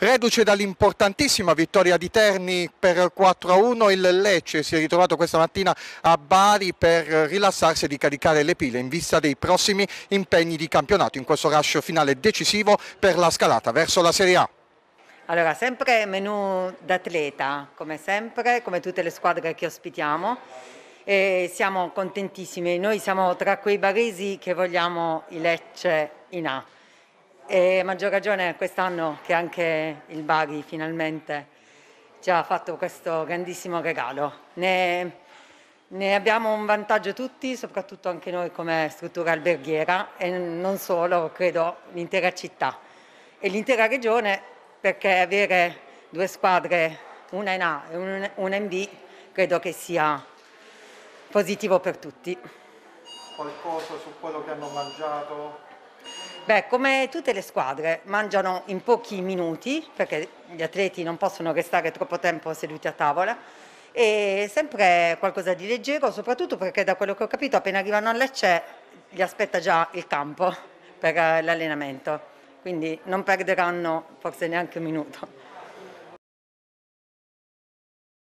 Reduce dall'importantissima vittoria di Terni per 4-1, il Lecce si è ritrovato questa mattina a Bari per rilassarsi e ricaricare le pile in vista dei prossimi impegni di campionato in questo rascio finale decisivo per la scalata verso la Serie A. Allora, sempre menù d'atleta, come sempre, come tutte le squadre che ospitiamo. E siamo contentissimi, noi siamo tra quei baresi che vogliamo i Lecce in A e maggior ragione quest'anno che anche il Bari finalmente ci ha fatto questo grandissimo regalo. Ne, ne abbiamo un vantaggio tutti, soprattutto anche noi come struttura alberghiera e non solo, credo, l'intera città e l'intera regione perché avere due squadre, una in A e una in B, credo che sia positivo per tutti. Qualcosa su quello che hanno mangiato? Beh, come tutte le squadre, mangiano in pochi minuti, perché gli atleti non possono restare troppo tempo seduti a tavola, e sempre qualcosa di leggero, soprattutto perché da quello che ho capito appena arrivano a Lecce li aspetta già il campo per l'allenamento, quindi non perderanno forse neanche un minuto.